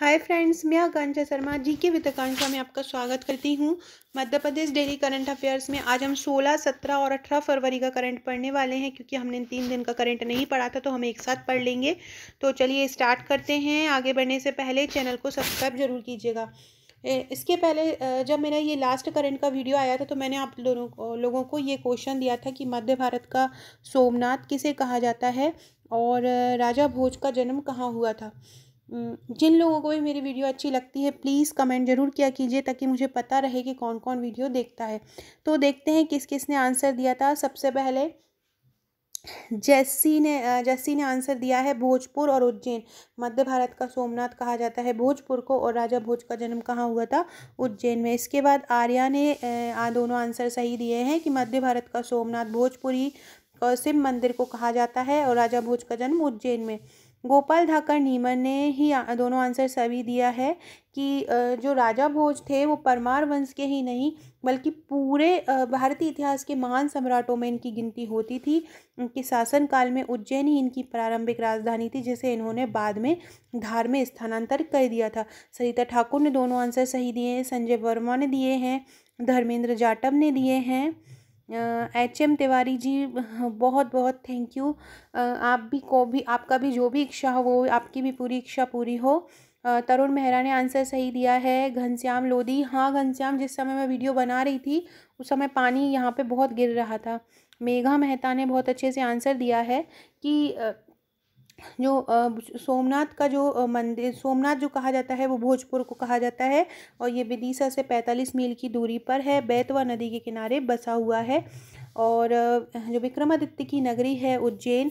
hi friends मैं आकांक्षा शर्मा जी के वित्त आकांक्षा में आपका स्वागत करती हूँ Madhya Pradesh daily current affairs में आज हम 16, 17 और 18 फरवरी का करंट पढ़ने वाले हैं क्योंकि हमने तीन दिन का करंट नहीं पढ़ा था तो हम एक साथ पढ़ लेंगे तो चलिए स्टार्ट करते हैं आगे बढ़ने से पहले चैनल को सब्सक्राइब जरूर कीजिएगा इसके पहले जब मेरा ये लास्ट करंट का वीडियो आया था तो मैंने आप लोगों को लोगों को ये क्वेश्चन दिया था कि मध्य भारत का सोमनाथ किसे कहा जाता है और राजा भोज का जन्म कहाँ हुआ था हम्म, जिन लोगों को भी मेरी वीडियो अच्छी लगती है प्लीज़ कमेंट ज़रूर किया कीजिए ताकि मुझे पता रहे कि कौन कौन वीडियो देखता है तो देखते हैं किस किस ने आंसर दिया था सबसे पहले जैसी ने जैसी ने आंसर दिया है भोजपुर और उज्जैन मध्य भारत का सोमनाथ कहा जाता है भोजपुर को और राजा भोज का जन्म कहाँ हुआ था उज्जैन में इसके बाद आर्या ने आ, दोनों आंसर सही दिए हैं कि मध्य भारत का सोमनाथ भोजपुरी शिव मंदिर को कहा जाता है और राजा भोज का जन्म उज्जैन में गोपाल धाकर नीमन ने ही दोनों आंसर सभी दिया है कि जो राजा भोज थे वो परमार वंश के ही नहीं बल्कि पूरे भारतीय इतिहास के महान सम्राटों में इनकी गिनती होती थी उनके शासनकाल में उज्जैन ही इनकी प्रारंभिक राजधानी थी जिसे इन्होंने बाद में धार में स्थानांतरित कर दिया था सरिता ठाकुर ने दोनों आंसर सही दिए हैं संजय वर्मा ने दिए हैं धर्मेंद्र जाटव ने दिए हैं एच एम तिवारी जी हाँ, बहुत बहुत थैंक यू आप भी को भी आपका भी जो भी इच्छा हो वो आपकी भी पूरी इच्छा पूरी हो तरुण मेहरा ने आंसर सही दिया है घनश्याम लोधी हाँ घनश्याम जिस समय मैं वीडियो बना रही थी उस समय पानी यहाँ पे बहुत गिर रहा था मेघा मेहता ने बहुत अच्छे से आंसर दिया है कि जो सोमनाथ का जो मंदिर सोमनाथ जो कहा जाता है वो भोजपुर को कहा जाता है और ये विदिशा से पैंतालीस मील की दूरी पर है बैतवा नदी के किनारे बसा हुआ है और जो विक्रमादित्य की नगरी है उज्जैन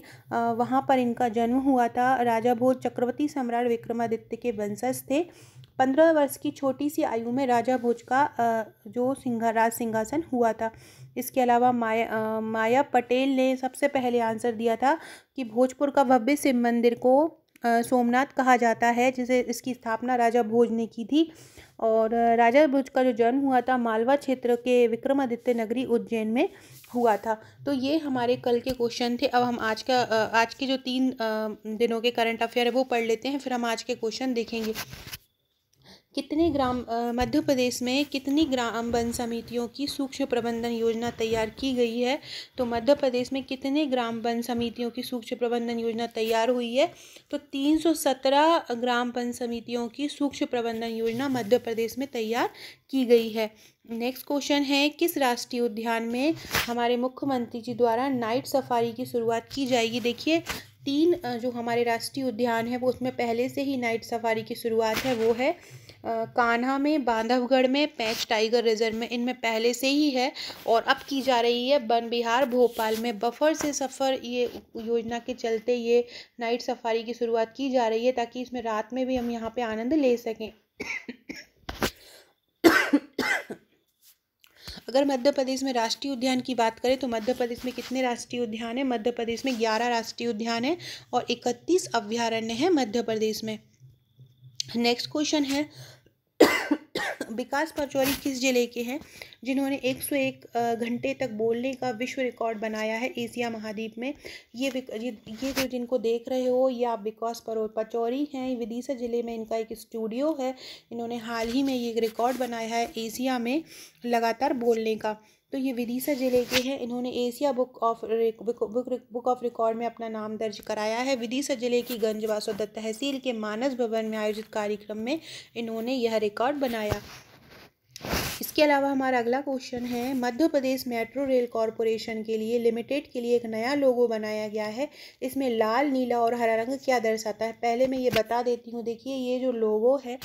वहाँ पर इनका जन्म हुआ था राजा भोज चक्रवर्ती सम्राट विक्रमादित्य के वंशज थे पंद्रह वर्ष की छोटी सी आयु में राजा भोज का जो सिंघा राज सिंहासन हुआ था इसके अलावा माया माया पटेल ने सबसे पहले आंसर दिया था कि भोजपुर का भव्य शिव मंदिर को सोमनाथ कहा जाता है जिसे इसकी स्थापना राजा भोज ने की थी और राजा भोज का जो जन्म हुआ था मालवा क्षेत्र के विक्रमादित्य नगरी उज्जैन में हुआ था तो ये हमारे कल के क्वेश्चन थे अब हम आज का आज के जो तीन दिनों के करंट अफेयर है वो पढ़ लेते हैं फिर हम आज के क्वेश्चन देखेंगे कितने ग्राम मध्य प्रदेश में कितनी ग्राम वन समितियों की सूक्ष्म प्रबंधन योजना तैयार की गई है तो मध्य प्रदेश में कितने ग्राम वन समितियों की सूक्ष्म प्रबंधन योजना तैयार हुई है तो तीन सौ सत्रह ग्राम वन समितियों की सूक्ष्म प्रबंधन योजना मध्य प्रदेश में तैयार की गई है नेक्स्ट क्वेश्चन है किस राष्ट्रीय उद्यान में हमारे मुख्यमंत्री जी द्वारा नाइट सफारी की शुरुआत की जाएगी देखिए तीन जो हमारे राष्ट्रीय उद्यान है वो उसमें पहले से ही नाइट सफारी की शुरुआत है वो है कान्हा में बांधवगढ़ में पैंच टाइगर रिजर्व में इनमें पहले से ही है और अब की जा रही है वन बिहार भोपाल में बफर से सफ़र ये योजना के चलते ये नाइट सफारी की शुरुआत की जा रही है ताकि इसमें रात में भी हम यहाँ पे आनंद ले सकें अगर मध्य प्रदेश में राष्ट्रीय उद्यान की बात करें तो मध्य प्रदेश में कितने राष्ट्रीय उद्यान हैं मध्य प्रदेश में ग्यारह राष्ट्रीय उद्यान हैं और इकतीस अभ्यारण्य हैं मध्य प्रदेश में नेक्स्ट क्वेश्चन है विकास पचौरी किस जिले के हैं जिन्होंने 101 घंटे तक बोलने का विश्व रिकॉर्ड बनाया है एशिया महाद्वीप में ये ये ये जो जिनको देख रहे हो ये आप विकास पचौरी हैं विदिशा जिले में इनका एक स्टूडियो है इन्होंने हाल ही में ये रिकॉर्ड बनाया है एशिया में लगातार बोलने का तो ये विदिशा ज़िले के हैं इन्होंने Asia book of book book of record में अपना नाम दर्ज कराया है विदिशा ज़िले की गंजवासोद तहसील के मानस भवन में आयोजित कार्यक्रम में इन्होंने यह रिकॉर्ड बनाया इसके अलावा हमारा अगला क्वेश्चन है Madhya Pradesh metro rail corporation के लिए लिमिटेड के लिए एक नया लोगो बनाया गया है इसमें लाल नीला और हरा रंग क्या दर्शाता है पहले मैं ये बता देती हूँ देखिए ये जो लोगो है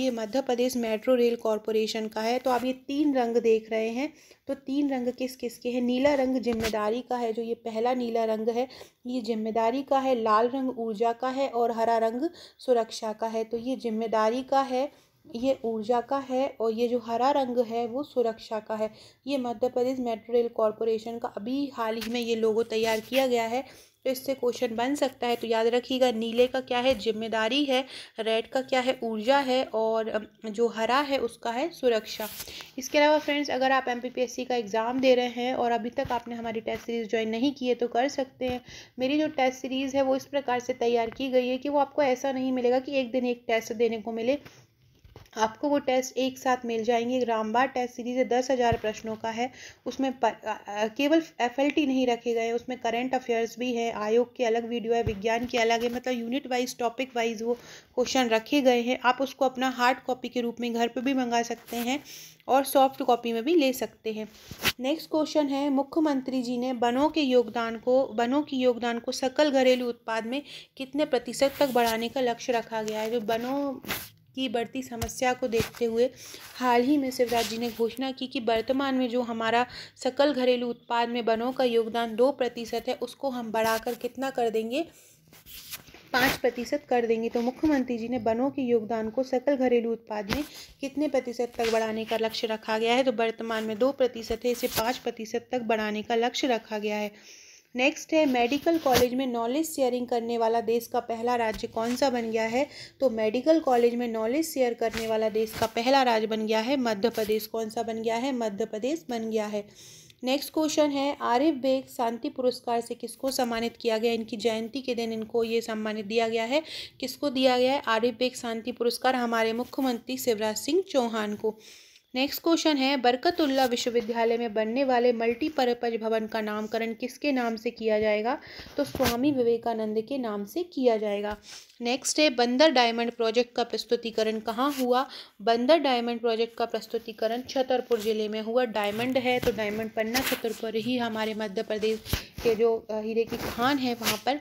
ये Madhya Pradesh metro rail corporation का है तो आप ये तीन रंग देख रहे हैं तो तीन रंग किस किस के हैं नीला रंग जिम्मेदारी का है जो ये पहला नीला रंग है ये जिम्मेदारी का है लाल रंग ऊर्जा का है और हरा रंग सुरक्षा का है तो ये जिम्मेदारी का है ये ऊर्जा का है और ये जो हरा रंग है वो सुरक्षा का है ये Madhya Pradesh metro rail corporation का अभी हाल ही में ये लोगो तैयार किया गया है तो इससे क्वेश्चन बन सकता है तो याद रखिएगा नीले का क्या है जिम्मेदारी है रेड का क्या है ऊर्जा है और जो हरा है उसका है सुरक्षा इसके अलावा फ्रेंड्स अगर आप एम का एग्ज़ाम दे रहे हैं और अभी तक आपने हमारी टेस्ट सीरीज़ ज्वाइन नहीं की है तो कर सकते हैं मेरी जो टेस्ट सीरीज़ है वो इस प्रकार से तैयार की गई है कि वो आपको ऐसा नहीं मिलेगा कि एक दिन एक टेस्ट देने को मिले आपको वो टेस्ट एक साथ मिल जाएंगे रामबार टेस्ट सीरीज दस हज़ार प्रश्नों का है उसमें केवल एफएलटी नहीं रखे गए उसमें करंट अफेयर्स भी है आयोग के अलग वीडियो है विज्ञान के अलग है मतलब यूनिट वाइज टॉपिक वाइज वो क्वेश्चन रखे गए हैं आप उसको अपना हार्ड कॉपी के रूप में घर पर भी मंगा सकते हैं और सॉफ्ट कॉपी में भी ले सकते हैं नेक्स्ट क्वेश्चन है मुख्यमंत्री जी ने बनों के योगदान को बनों की योगदान को सकल घरेलू उत्पाद में कितने प्रतिशत तक बढ़ाने का लक्ष्य रखा गया है जो तो बनों की बढ़ती समस्या को देखते हुए हाल ही में शिवराज जी ने घोषणा की कि वर्तमान में जो हमारा सकल घरेलू उत्पाद में वनों का योगदान दो प्रतिशत है उसको हम बढ़ाकर कितना कर देंगे पाँच प्रतिशत कर देंगे तो मुख्यमंत्री जी ने वनों के योगदान को सकल घरेलू उत्पाद में कितने प्रतिशत तक बढ़ाने का लक्ष्य रखा गया है तो वर्तमान में दो प्रतिशत है इसे पाँच प्रतिशत तक बढ़ाने का लक्ष्य रखा गया है नेक्स्ट है मेडिकल कॉलेज में नॉलेज शेयरिंग करने वाला देश का पहला राज्य कौन सा बन गया है तो मेडिकल कॉलेज में नॉलेज शेयर करने वाला देश का पहला राज्य बन गया है मध्य प्रदेश कौन सा बन गया है मध्य प्रदेश बन गया है नेक्स्ट क्वेश्चन है आरिफ बेग शांति पुरस्कार से किसको सम्मानित किया गया इनकी जयंती के दिन इनको ये सम्मानित दिया गया है किसको दिया गया है आरिफ बेग शांति पुरस्कार हमारे मुख्यमंत्री शिवराज सिंह चौहान को नेक्स्ट क्वेश्चन है बरकतुल्ला विश्वविद्यालय में बनने वाले मल्टीपर्पज भवन का नामकरण किसके नाम से किया जाएगा तो स्वामी विवेकानंद के नाम से किया जाएगा नेक्स्ट है बंदर डायमंड प्रोजेक्ट का प्रस्तुतिकरण कहाँ हुआ बंदर डायमंड प्रोजेक्ट का प्रस्तुतिकरण छतरपुर ज़िले में हुआ डायमंड है तो डायमंड पन्ना छतरपुर ही हमारे मध्य प्रदेश के जो हीरे की खान है वहाँ पर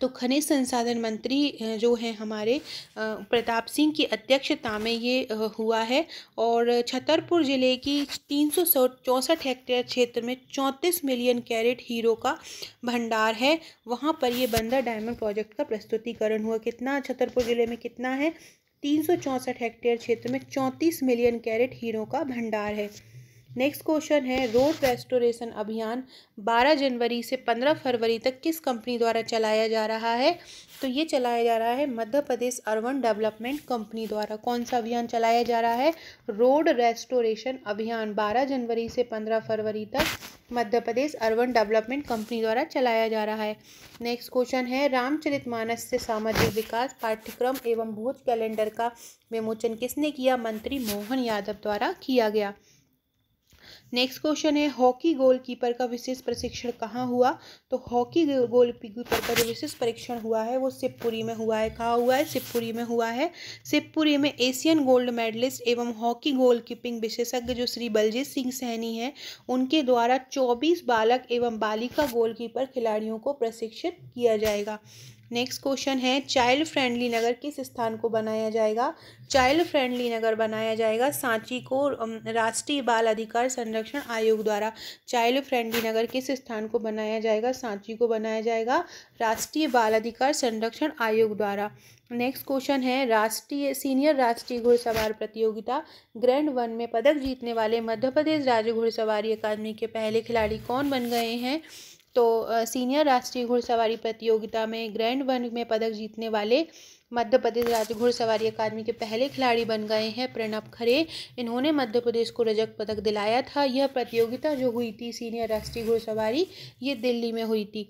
तो खनिज संसाधन मंत्री जो हैं हमारे प्रताप सिंह की अध्यक्षता में ये हुआ है और छतरपुर ज़िले की तीन सौ चौंसठ हेक्टेयर क्षेत्र में चौंतीस मिलियन कैरेट हीरो का भंडार है वहाँ पर ये बंदर डायमंड प्रोजेक्ट का प्रस्तुतिकरण हुआ कितना छतरपुर ज़िले में कितना है तीन सौ चौंसठ हेक्टेयर क्षेत्र में चौंतीस मिलियन कैरेट हीरो का भंडार है नेक्स्ट क्वेश्चन है रोड रेस्टोरेशन अभियान 12 जनवरी से 15 फरवरी तक किस कंपनी द्वारा चलाया जा रहा है तो ये चलाया जा रहा है Madhya Pradesh urban development company द्वारा कौन सा अभियान चलाया जा रहा है रोड रेस्टोरेशन अभियान 12 जनवरी से 15 फरवरी तक Madhya Pradesh urban development company द्वारा चलाया जा रहा है नेक्स्ट क्वेश्चन है रामचरित से सामाजिक विकास पाठ्यक्रम एवं भोज कैलेंडर का विमोचन किसने किया मंत्री मोहन यादव द्वारा किया गया नेक्स्ट क्वेश्चन है हॉकी गोलकीपर का विशेष प्रशिक्षण कहाँ हुआ तो हॉकी गोलकीपर का जो विशेष परीक्षण हुआ है वो शिवपुरी में हुआ है कहाँ हुआ है शिवपुरी में हुआ है शिवपुरी में एशियन गोल्ड मेडलिस्ट एवं हॉकी गोलकीपिंग विशेषज्ञ जो श्री बलजीत सिंह सहनी है उनके द्वारा चौबीस बालक एवं बालिका गोलकीपर खिलाड़ियों को प्रशिक्षित किया जाएगा नेक्स्ट क्वेश्चन है चाइल्ड फ्रेंडली नगर किस स्थान को बनाया जाएगा चाइल्ड फ्रेंडली नगर बनाया जाएगा सांची को राष्ट्रीय बाल अधिकार संरक्षण आयोग द्वारा चाइल्ड फ्रेंडली नगर किस स्थान को बनाया जाएगा सांची को बनाया जाएगा राष्ट्रीय बाल अधिकार संरक्षण आयोग द्वारा नेक्स्ट क्वेश्चन है राष्ट्रीय सीनियर राष्ट्रीय घुड़सवार प्रतियोगिता ग्रैंड वन में पदक जीतने वाले मध्य प्रदेश राज्य घुड़सवारी अकादमी के पहले खिलाड़ी कौन बन गए हैं तो सीनियर राष्ट्रीय घुड़सवारी प्रतियोगिता में ग्रैंड वन में पदक जीतने वाले मध्य प्रदेश राज्य घुड़सवारी अकादमी के पहले खिलाड़ी बन गए हैं प्रणब खरे इन्होंने मध्य प्रदेश को रजक पदक दिलाया था यह प्रतियोगिता जो हुई थी सीनियर राष्ट्रीय घुड़सवारी ये दिल्ली में हुई थी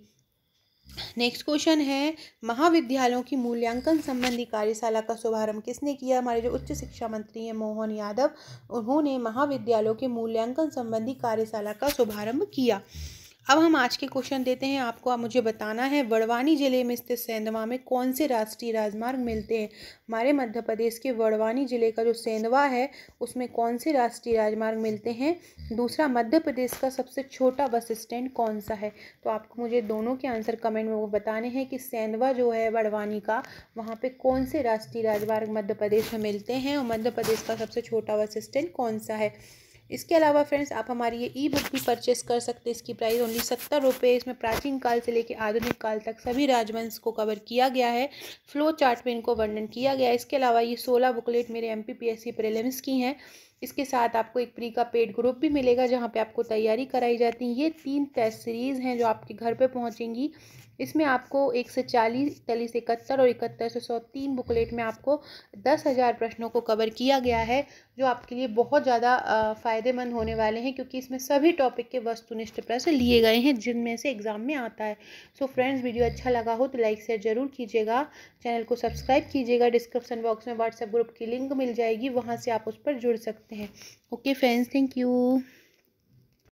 नेक्स्ट क्वेश्चन है महाविद्यालयों की मूल्यांकन संबंधी कार्यशाला का शुभारंभ किसने किया हमारे जो उच्च शिक्षा मंत्री हैं मोहन यादव उन्होंने महाविद्यालयों के मूल्यांकन संबंधी कार्यशाला का शुभारंभ किया अब हम आज के क्वेश्चन देते हैं आपको आप मुझे बताना है बड़वानी जिले में स्थित सेंधवा में कौन से राष्ट्रीय राजमार्ग मिलते हैं हमारे मध्य प्रदेश के बड़वानी जिले का जो सेंधवा है उसमें कौन से राष्ट्रीय राजमार्ग मिलते हैं दूसरा मध्य प्रदेश का सबसे छोटा बस स्टैंड कौन सा है तो आपको मुझे दोनों के आंसर कमेंट में वो बताने हैं कि सेंधवा जो है बड़वानी का वहाँ पर कौन से राष्ट्रीय राजमार्ग मध्य प्रदेश में मिलते हैं और मध्य प्रदेश का सबसे छोटा बस स्टैंड कौन सा है इसके अलावा फ्रेंड्स आप हमारी ये ई बुक भी परचेस कर सकते हैं इसकी प्राइस ओनली सत्तर रुपये इसमें प्राचीन काल से लेकर आधुनिक काल तक सभी राजवंश को कवर किया गया है फ्लो चार्ट में इनको वर्णन किया गया है इसके अलावा ये सोलह बुकलेट मेरे M P P S C की हैं इसके साथ आपको एक प्री का पेड ग्रुप भी मिलेगा जहाँ पे आपको तैयारी कराई जाती है ये तीन टेस्ट सीरीज़ हैं जो आपके घर पे पहुँचेंगी इसमें आपको एक से चालीस इकतालीस इकहत्तर और इकहत्तर से सौ तीन बुकलेट में आपको दस हज़ार प्रश्नों को कवर किया गया है जो आपके लिए बहुत ज़्यादा फ़ायदेमंद होने वाले हैं क्योंकि इसमें सभी टॉपिक के वस्तुनिष्ठ प्रश्न लिए गए हैं जिनमें से एग्ज़ाम में आता है सो फ्रेंड्स वीडियो अच्छा लगा हो तो लाइक शेयर ज़रूर कीजिएगा चैनल को सब्सक्राइब कीजिएगा डिस्क्रिप्सन बॉक्स में व्हाट्सएप ग्रुप की लिंक मिल जाएगी वहाँ से आप उस पर जुड़ सकते हैं ओके फ्रेंड्स थैंक यू